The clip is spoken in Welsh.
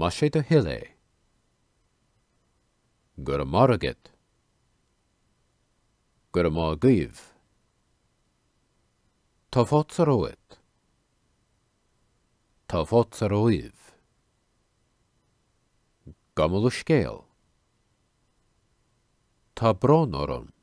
mashe to hile. Gurmaraget. Gurmagiv. Tafatsaroet. Tafotsaroiv. Gamalashkale. Tabronorum.